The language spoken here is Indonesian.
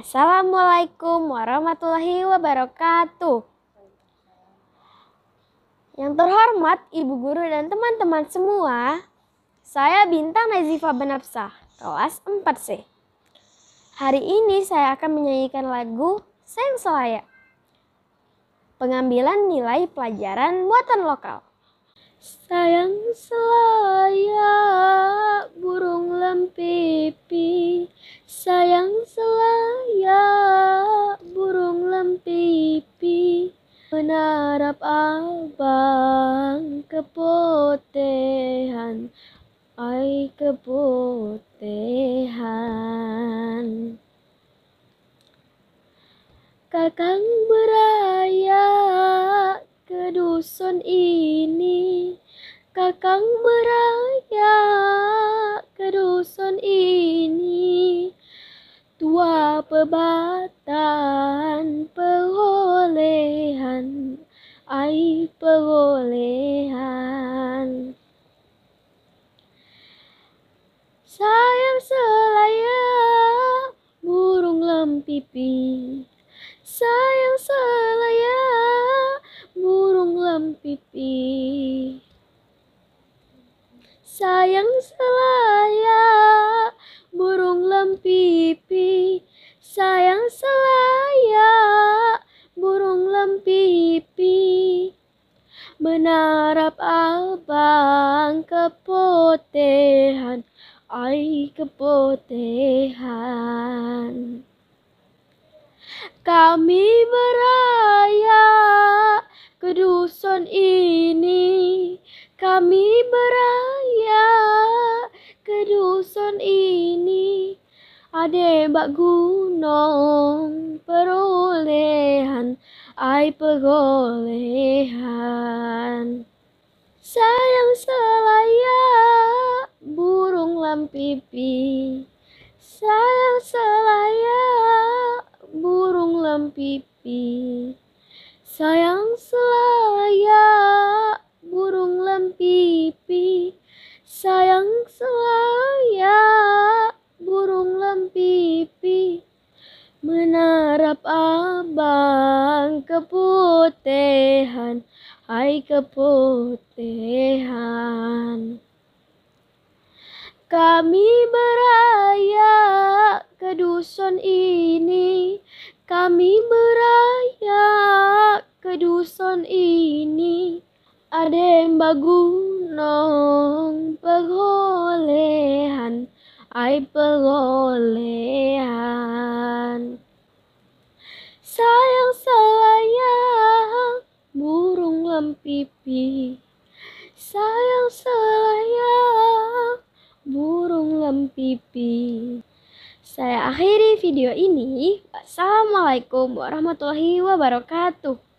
Assalamualaikum warahmatullahi wabarakatuh. Yang terhormat Ibu Guru dan teman-teman semua, saya Bintang Nazifa Benapsa, kelas 4C. Hari ini saya akan menyanyikan lagu Sayang Selaya. Pengambilan nilai pelajaran buatan lokal. Sayang Selaya. Menarap abang keputihan Ai keputihan Kakang beraya ke dusun ini Kakang beraya ke dusun ini Tua pebatan dalam pipi Sayang selaya burung pipi Sayang selaya burung pipi Sayang selaya burung pipi Menarap abang kepotehan Ai kepotehan kami beraya ke dusun ini kami beraya ke dusun ini mbak gunung perolehan ai pegolehan sayang Selaya, burung lampipi sayang Selaya burung lempipi Sayang selaya. burung lempipi Sayang selaya. burung lempipi Menarap abang keputihan, Hai keputihan. Kami beraya ke dusun kami merayak ke dusun ini yang bagunong pegolehan Ai pegolehan Sayang sayang burung lempipi Sayang sayang burung lempipi saya akhiri video ini. Wassalamualaikum warahmatullahi wabarakatuh.